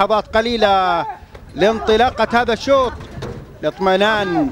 لحظات قليلة لانطلاقة هذا الشوط لاطمئنان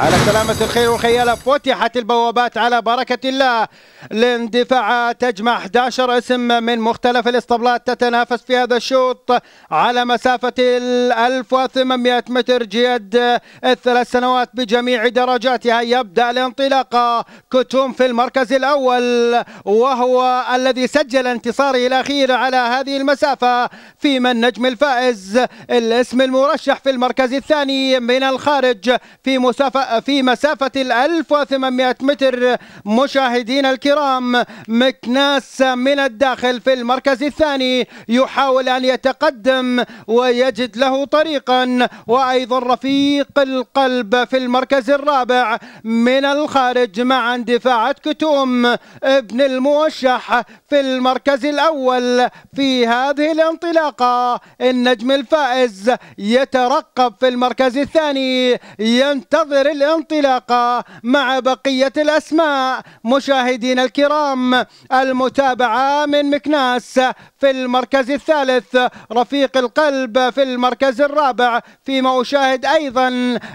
على سلامة الخير والخيالة فتحت البوابات على بركة الله للاندفاع تجمع 11 اسم من مختلف الاسطبلات تتنافس في هذا الشوط على مسافة ال 1800 متر جيد الثلاث سنوات بجميع درجاتها يبدأ الانطلاقة كتوم في المركز الأول وهو الذي سجل انتصاره الأخير على هذه المسافة فيما النجم الفائز الاسم المرشح في المركز الثاني من الخارج في مسافة في مسافة الألف وثمانمائة متر مشاهدين الكرام مكناس من الداخل في المركز الثاني يحاول أن يتقدم ويجد له طريقا وأيضا رفيق القلب في المركز الرابع من الخارج مع اندفاعات كتوم ابن الموشح في المركز الأول في هذه الانطلاقة النجم الفائز يترقب في المركز الثاني ينتظر الانطلاقة مع بقية الأسماء مشاهدين الكرام المتابعة من مكناس في المركز الثالث رفيق القلب في المركز الرابع فيما أشاهد أيضا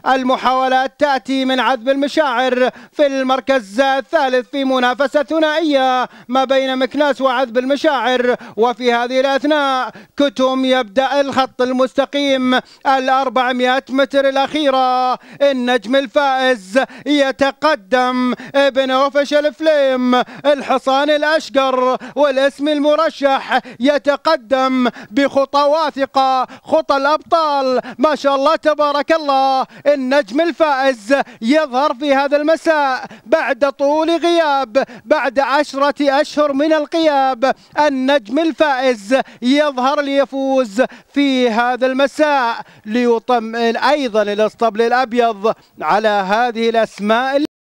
المحاولات تأتي من عذب المشاعر في المركز الثالث في منافسة ثنائية ما بين مكناس وعذب المشاعر وفي هذه الأثناء كتم يبدأ الخط المستقيم ال 400 متر الأخيرة النجم الف الفائز يتقدم ابن وفش الفليم الحصان الأشقر والاسم المرشح يتقدم بخطى واثقة خطى الأبطال ما شاء الله تبارك الله النجم الفائز يظهر في هذا المساء بعد طول غياب بعد عشرة أشهر من الغياب النجم الفائز يظهر ليفوز في هذا المساء ليطمئن أيضا الاسطبل الأبيض على هذه الأسماء